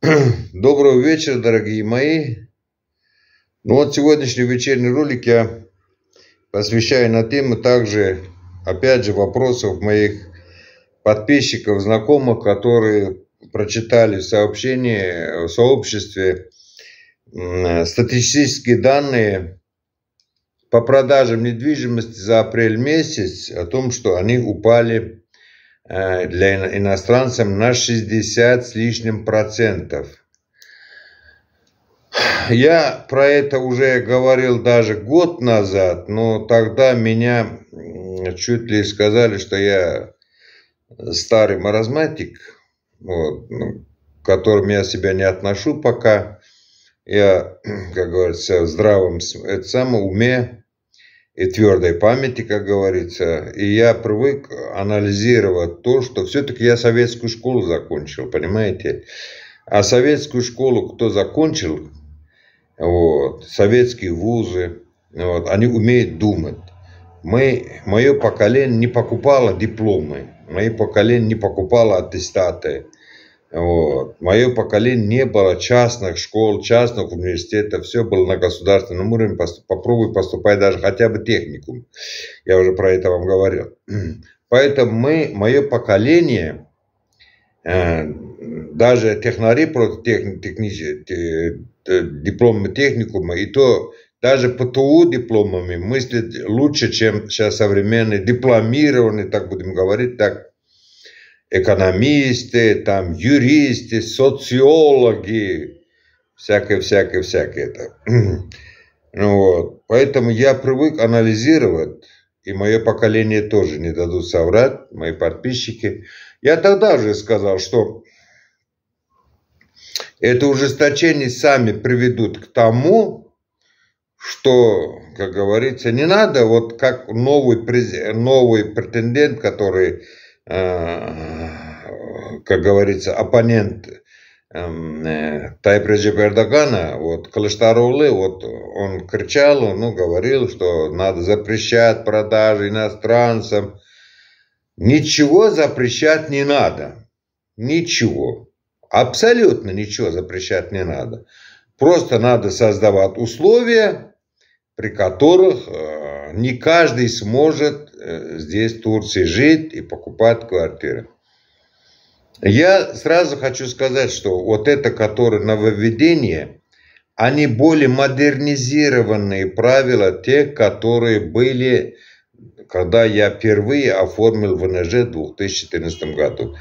Доброго вечера, дорогие мои. Ну вот сегодняшний вечерний ролик я посвящаю на тему также, опять же, вопросов моих подписчиков, знакомых, которые прочитали в сообщении, в сообществе статистические данные по продажам недвижимости за апрель месяц о том, что они упали Э, для иностранцев на 60 с лишним процентов. Я про это уже говорил даже год назад, но тогда меня чуть ли сказали, что я старый маразматик, вот, ну, к которым я себя не отношу пока. Я, как говорится, в здравом это самое, уме, и твердой памяти, как говорится. И я привык анализировать то, что все-таки я советскую школу закончил, понимаете? А советскую школу кто закончил, вот, советские вузы, вот, они умеют думать. Мы, мое поколение не покупало дипломы, мое поколение не покупало аттестаты. Вот. Мое поколение не было частных школ, частных университетов, все было на государственном уровне. попробуй поступай даже хотя бы техникум. Я уже про это вам говорил. Поэтому мы, мое поколение, э, даже технари против техни, техни, э, дипломы техникума, и то даже ПТУ дипломами мыслят лучше, чем сейчас современные дипломированные, так будем говорить, так экономисты, там юристы, социологи, всякое-всякое-всякое это. Ну вот. Поэтому я привык анализировать, и мое поколение тоже не дадут соврать, мои подписчики. Я тогда же сказал, что это ужесточение сами приведут к тому, что, как говорится, не надо, вот как новый, новый претендент, который Э, как говорится, оппонент эм, э, Тайприджи Эрдогана, вот Калыштарулы, вот он кричал, ну, говорил, что надо запрещать продажи иностранцам. Ничего запрещать не надо. Ничего. Абсолютно ничего запрещать не надо. Просто надо создавать условия, при которых э, не каждый сможет Э, здесь, в Турции, жить и покупать квартиры. Я сразу хочу сказать, что вот это, которое нововведение, они более модернизированные правила, те, которые были, когда я впервые оформил ВНЖ в 2014 году.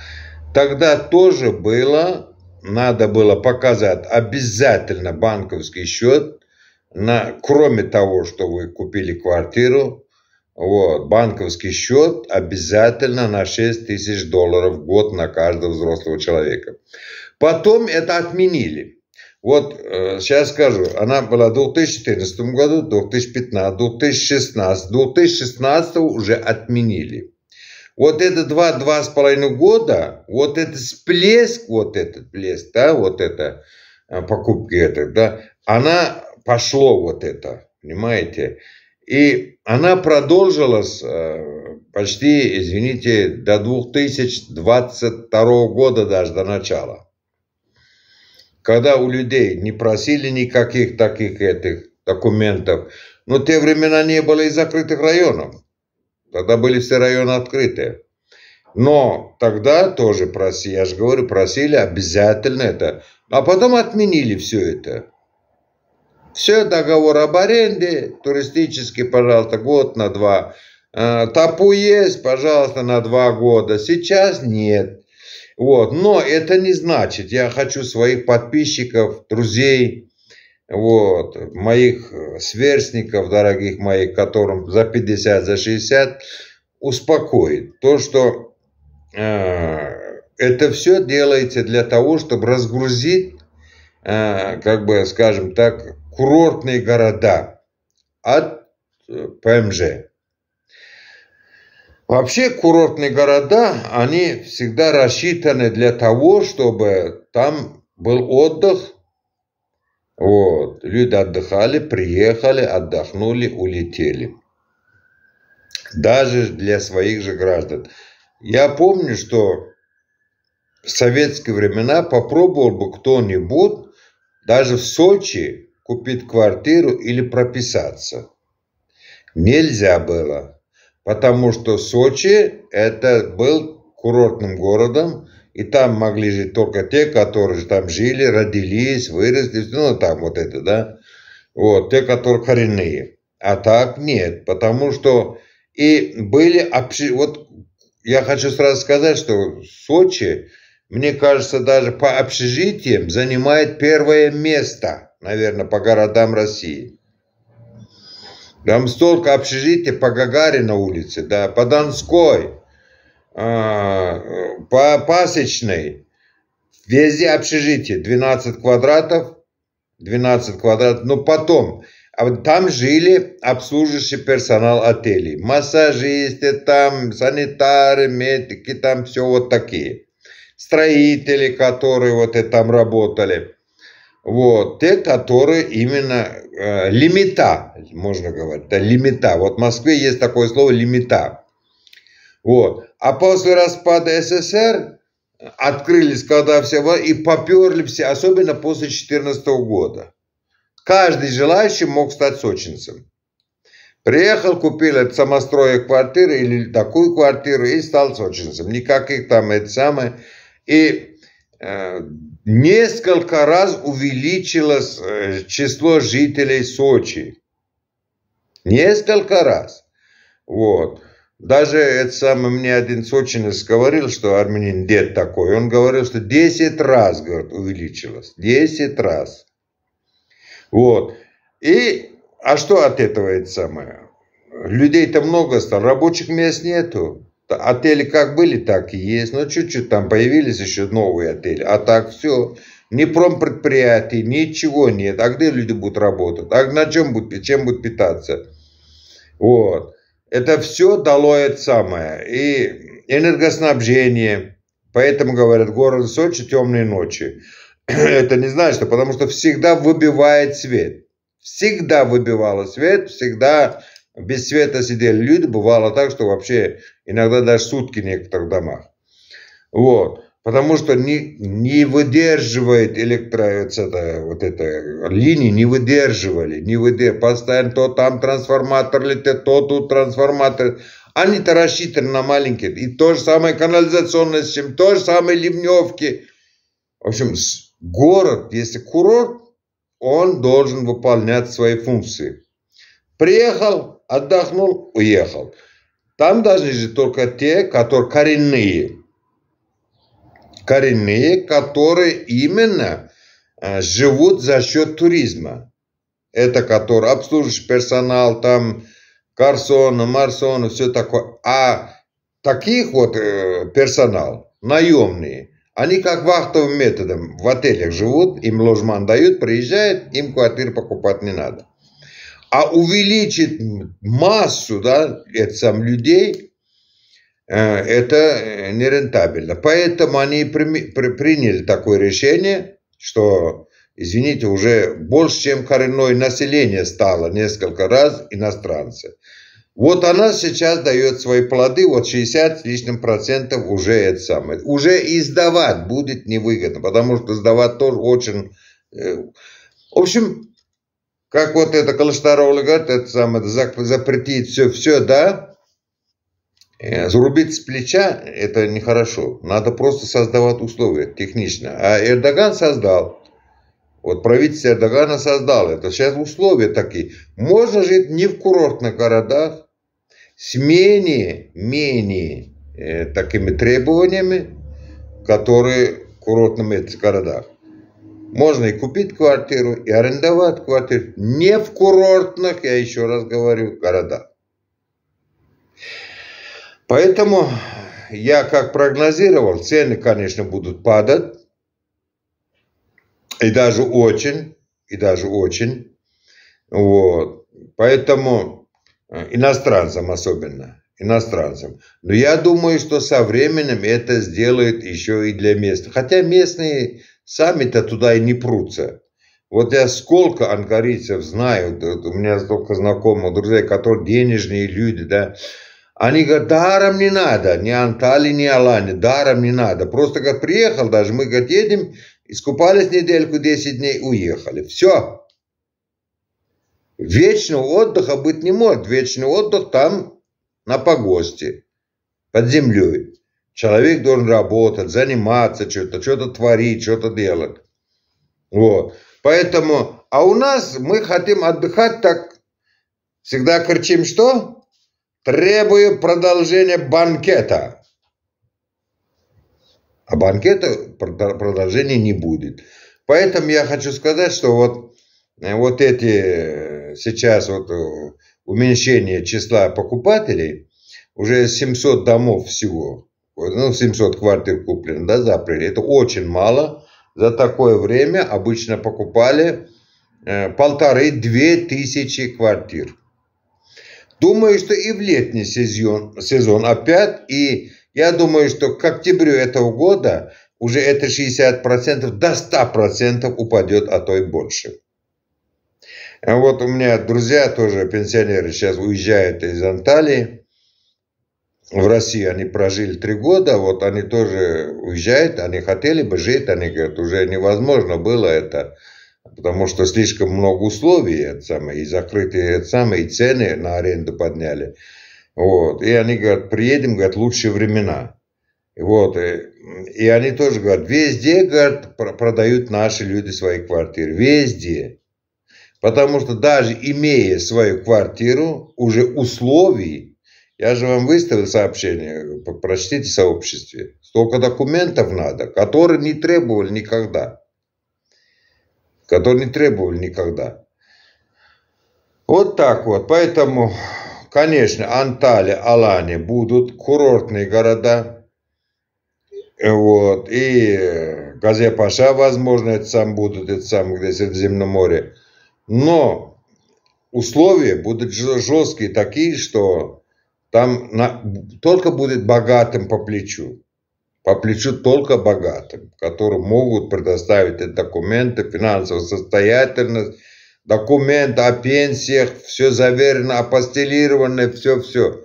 Тогда тоже было, надо было показать обязательно банковский счет, на, кроме того, что вы купили квартиру, вот, банковский счет обязательно на 6 тысяч долларов в год на каждого взрослого человека. Потом это отменили. Вот э, сейчас скажу, она была в 2014 году, 2015, 2016. 2016 уже отменили. Вот это два, два с половиной года, вот этот всплеск, вот этот всплеск, да, вот это, э, покупки это, да, она пошло вот это, понимаете? И она продолжилась э, почти, извините, до 2022 года даже до начала. Когда у людей не просили никаких таких этих документов. Но те времена не было и закрытых районов. Тогда были все районы открыты. Но тогда тоже просили, я же говорю, просили обязательно это. А потом отменили все это. Все, договор об аренде, туристический, пожалуйста, год на два. А, тапу есть, пожалуйста, на два года. Сейчас нет. Вот. Но это не значит, я хочу своих подписчиков, друзей, вот, моих э, сверстников, дорогих моих, которым за 50, за 60, успокоить. То, что э, это все делается для того, чтобы разгрузить, э, как бы, скажем так, курортные города от э, ПМЖ. Вообще курортные города, они всегда рассчитаны для того, чтобы там был отдых. Вот. Люди отдыхали, приехали, отдохнули, улетели. Даже для своих же граждан. Я помню, что в советские времена попробовал бы кто-нибудь даже в Сочи купить квартиру или прописаться. Нельзя было, потому что Сочи это был курортным городом, и там могли жить только те, которые там жили, родились, выросли, ну там вот это, да, вот, те, которые коренные. А так нет, потому что и были, общи... вот я хочу сразу сказать, что Сочи, мне кажется, даже по общежитиям занимает первое место – наверное, по городам России. Там столько общежитий по Гагарина улице, да, по Донской, а, по Пасечной. Везде общежитие, 12 квадратов, 12 квадратов, но ну, потом... А там жили обслуживающий персонал отелей. Массажисты там, санитары, медики, там все вот такие. Строители, которые вот и там работали. Вот, те, которые именно э, лимита, можно говорить, да, лимита. Вот в Москве есть такое слово лимита. Вот. А после распада СССР открылись, когда все, и поперли все, особенно после 2014 года. Каждый желающий мог стать сочинцем. Приехал, купил от самостроя квартиры или такую квартиру и стал сочинцем. Никаких там это самое. И Э, несколько раз увеличилось э, число жителей Сочи. Несколько раз. Вот. Даже это самое, мне один сочинец говорил, что армянин дед такой, он говорил, что 10 раз, говорит, увеличилось. 10 раз. Вот. И, а что от этого это самое? Людей-то много стало, рабочих мест нету. Отели как были, так и есть. Но чуть-чуть там появились еще новые отели. А так все. Ни промпредприятий, ничего нет. А где люди будут работать? А на чем будут, чем будут питаться? Вот. Это все дало это самое. И энергоснабжение. Поэтому, говорят, город Сочи темные ночи. это не значит, что потому что всегда выбивает свет. Всегда выбивало свет, всегда без света сидели люди. Бывало так, что вообще иногда даже сутки в некоторых домах. Вот. Потому что не, не выдерживает электро... Вот это, вот это, линии не выдерживали. Не выдерживали. Постоянно то там трансформатор летит, то тут трансформатор. Они-то рассчитаны на маленькие. И то же самое канализационная чем то же самое ливневки. В общем, город, если курорт, он должен выполнять свои функции. Приехал, отдохнул, уехал. Там должны жить только те, которые коренные. Коренные, которые именно э, живут за счет туризма. Это который обслуживающий персонал, там Карсона, Марсона, все такое. А таких вот э, персонал, наемные, они как вахтовым методом в отелях живут, им ложман дают, приезжают, им квартиры покупать не надо а увеличит массу да, э, это сам, людей, это нерентабельно. Поэтому они приняли такое решение, что, извините, уже больше, чем коренное население стало несколько раз иностранцы. Вот она сейчас дает свои плоды, вот 60 с лишним процентов уже это самое. Уже и сдавать будет невыгодно, потому что сдавать тоже очень... Э, в общем, как вот это Калашнарова говорит, это самое, запретить все, все, да? Э, зарубить с плеча – это нехорошо. Надо просто создавать условия технично. А Эрдоган создал. Вот правительство Эрдогана создало это. Сейчас условия такие. Можно жить не в курортных городах, с менее, менее э, такими требованиями, которые в курортных э, городах. Можно и купить квартиру, и арендовать квартиру. Не в курортных, я еще раз говорю, городах. Поэтому я как прогнозировал, цены, конечно, будут падать. И даже очень, и даже очень. Вот. Поэтому э, иностранцам особенно, иностранцам. Но я думаю, что со временем это сделают еще и для местных. Хотя местные сами-то туда и не прутся. Вот я сколько анкарийцев знаю, у меня столько знакомых, друзей, которые денежные люди, да, они говорят, даром не надо, ни Антали, ни Алане, даром не надо. Просто, как приехал даже, мы, говорит, едем, искупались недельку, 10 дней, уехали. Все. Вечного отдыха быть не может. Вечный отдых там на погосте, под землей. Человек должен работать, заниматься что-то, что-то творить, что-то делать. Вот. Поэтому, а у нас мы хотим отдыхать так, всегда кричим что? Требую продолжения банкета. А банкета продолжения не будет. Поэтому я хочу сказать, что вот, э, вот эти э, сейчас вот э, уменьшение числа покупателей, уже 700 домов всего, ну, 700 квартир куплено, да, за апрель. Это очень мало. За такое время обычно покупали э, полторы-две тысячи квартир. Думаю, что и в летний сезон, сезон опять, и я думаю, что к октябрю этого года уже это 60% до 100% упадет, а то и больше. А вот у меня друзья тоже, пенсионеры, сейчас уезжают из Анталии в России они прожили три года, вот они тоже уезжают, они хотели бы жить, они говорят, уже невозможно было это, потому что слишком много условий, это самое, и закрытые это самое, и цены на аренду подняли. Вот. И они говорят, приедем, говорят, лучшие времена. Вот. И, э, и они тоже говорят, везде, говорят, продают наши люди свои квартиры. Везде. Потому что даже имея свою квартиру, уже условий я же вам выставил сообщение, прочтите сообществе. Столько документов надо, которые не требовали никогда. Которые не требовали никогда. Вот так вот. Поэтому, конечно, Анталия, Алани будут курортные города. Вот. И э, Газе-Паша, возможно, это сам будут, это сам, где Средиземном море. Но условия будут жесткие такие, что там на, только будет богатым по плечу. По плечу только богатым, которые могут предоставить эти документы, финансовую состоятельность, документы о пенсиях, все заверено, апостелированное, все-все.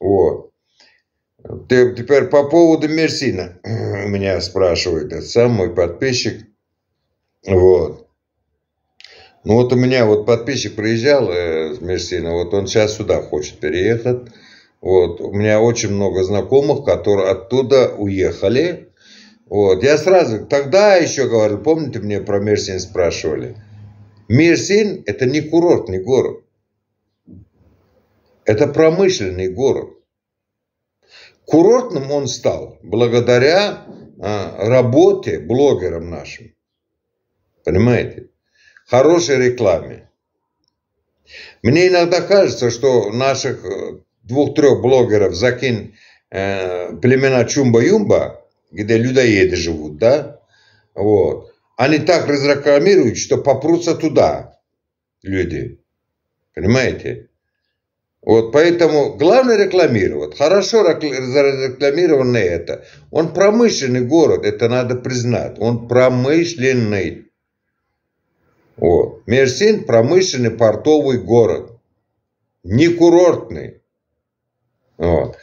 Вот. Ты, теперь по поводу Мерсина. Меня спрашивает этот сам мой подписчик. Вот. Ну вот у меня вот подписчик приезжал э, Мерсина, вот он сейчас сюда хочет переехать. Вот. У меня очень много знакомых, которые оттуда уехали. Вот. Я сразу, тогда еще говорил, помните, мне про Мерсин спрашивали. Мерсин – это не курортный город. Это промышленный город. Курортным он стал благодаря а, работе блогерам нашим. Понимаете? Хорошей рекламе. Мне иногда кажется, что наших э, двух-трех блогеров закинь э, племена Чумба-Юмба, где людоеды живут, да, вот, они так разрекламируют, что попрутся туда люди, понимаете? Вот, поэтому главное рекламировать. Хорошо зарекламировано это. Он промышленный город, это надо признать. Он промышленный. Вот. Мерсин промышленный портовый город. Не курортный. Вот.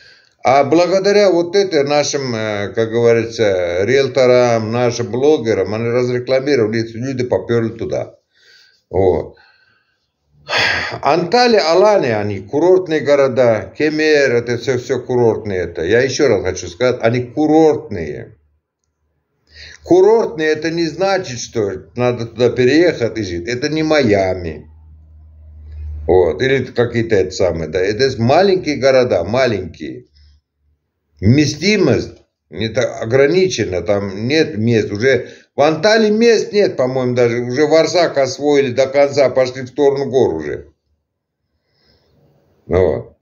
А благодаря вот этой нашим, э, как говорится, риэлторам, нашим блогерам, они разрекламировали, люди поперли туда. Вот. Анталия, Алания, они курортные города, Кемер, это все, все курортные. Это. Я еще раз хочу сказать, они курортные. Курортные это не значит, что надо туда переехать и жить. Это не Майами. Вот. Или какие-то это самые, да. Это маленькие города, маленькие. Вместимость не так ограничена, там нет мест. Уже в Анталии мест нет, по-моему, даже. Уже Варсак освоили до конца, пошли в сторону гор уже. Вот.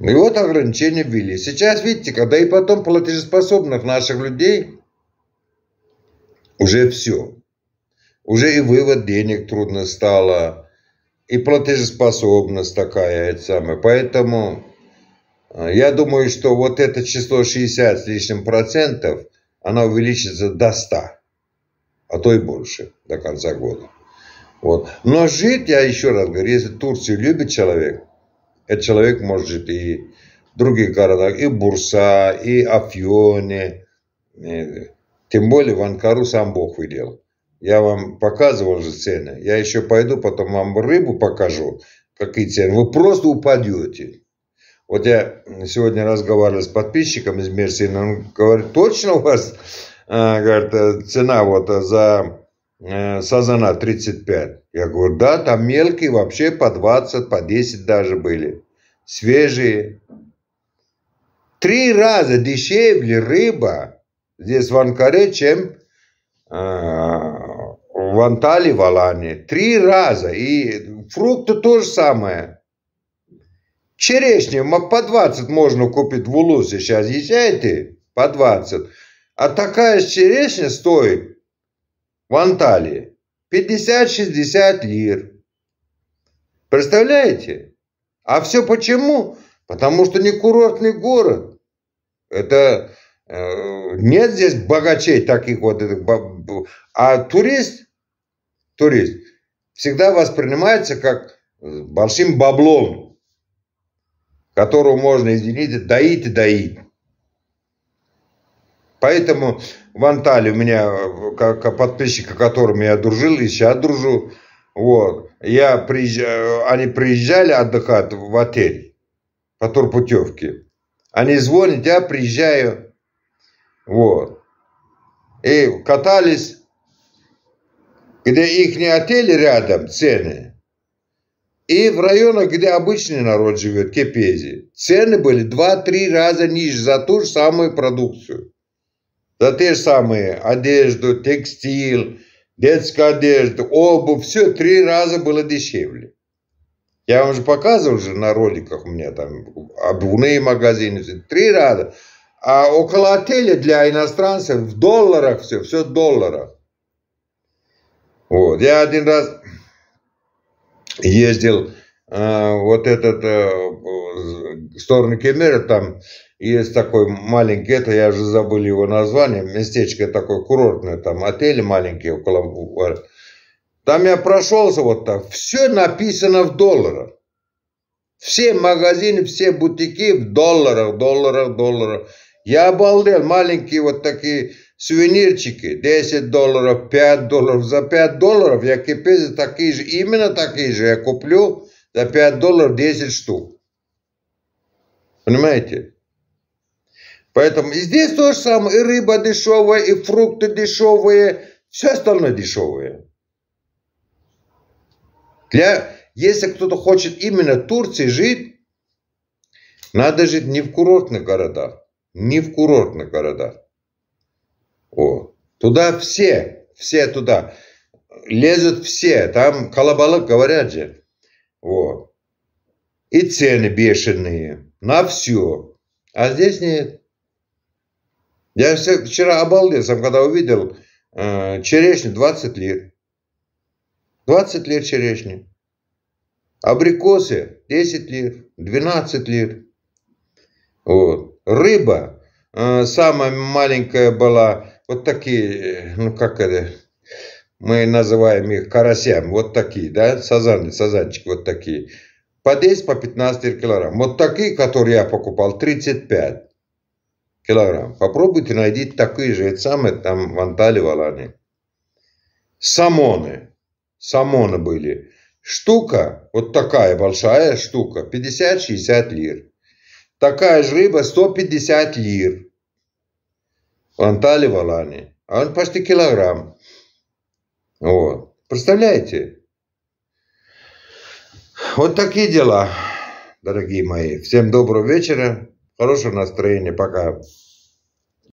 И вот ограничения ввели. Сейчас, видите, когда и потом платежеспособных наших людей уже все. Уже и вывод денег трудно стало и платежеспособность такая, это самое. Поэтому э, я думаю, что вот это число 60 с лишним процентов, оно увеличится до 100, а то и больше до конца года. Вот. Но жить, я еще раз говорю, если Турцию любит человек, этот человек может жить и в других городах, и Бурса, и Афьоне, э, тем более в Анкару сам Бог велел. Я вам показывал же цены. Я еще пойду, потом вам рыбу покажу, какие цены. Вы просто упадете. Вот я сегодня разговаривал с подписчиком из Мерсина. Он говорит, точно у вас э, говорит, э, цена вот за э, сазана 35. Я говорю, да, там мелкие вообще по 20, по 10 даже были. Свежие. Три раза дешевле рыба здесь в Анкаре, чем э, в Анталии, в Алане. Три раза. И фрукты то же самое. Черешня по 20 можно купить в Улу сейчас. Езжайте по 20. А такая черешня стоит в Анталии 50-60 лир. Представляете? А все почему? Потому что не курортный город. Это э, нет здесь богачей таких вот. А турист турист, всегда воспринимается как э, большим баблом, которого можно, извините, доить и доить. Поэтому в Анталии у меня, э, как подписчика, которым я дружил и сейчас дружу, вот, я приезжаю, э, они приезжали отдыхать в отель по турпутевке. Они звонят, я приезжаю, вот. И катались где их не отели рядом, цены, и в районах, где обычный народ живет, Кепези, цены были 2-3 раза ниже за ту же самую продукцию. За те же самые одежду, текстиль, детская одежда, обувь, все три раза было дешевле. Я вам же показывал же на роликах у меня там обувные магазины, все, три раза. А около отеля для иностранцев в долларах все, все в долларах. Вот. Я один раз ездил э, вот этот э, в сторону Кемера, там есть такой маленький, это я уже забыл его название, местечко такое курортное, там отели маленькие около... Там я прошелся вот так, все написано в долларах. Все магазины, все бутики в долларах, долларах, долларах. Я обалдел, маленькие вот такие сувенирчики 10 доларів, 5 доларів. За 5 доларів я кипець такий же, іменно такий же я куплю за 5 доларів 10 штук. Понимаете? Поэтому и здесь то же самое. И рыба дешевая, и фрукты дешевые. Все остальное дешевое. Для, если кто-то хочет именно в Турции жить, надо жить не в курортных городах. Не в курортных городах. О, Туда все, все туда. Лезут все, там колобалок, говорят же. Вот. И цены бешеные на все. А здесь нет. Я вчера обалдел, сам когда увидел э, черешню 20 лир. 20 лир черешни. Абрикосы 10 лир, 12 лир. Вот. Рыба э, самая маленькая была вот такие, э, ну как это, мы называем их карасями, вот такие, да, сазаны, сазанчики вот такие, по 10, по 15 килограмм. Вот такие, которые я покупал, 35 килограмм. Попробуйте найти такие же, это самые, там в Анталии, в Алане. Самоны. Самоны были. Штука, вот такая большая штука, 50-60 лир. Такая же рыба 150 лир. Антали Валани. А он почти килограмм. Вот. Представляете? Вот такие дела, дорогие мои. Всем доброго вечера, хорошего настроения. Пока.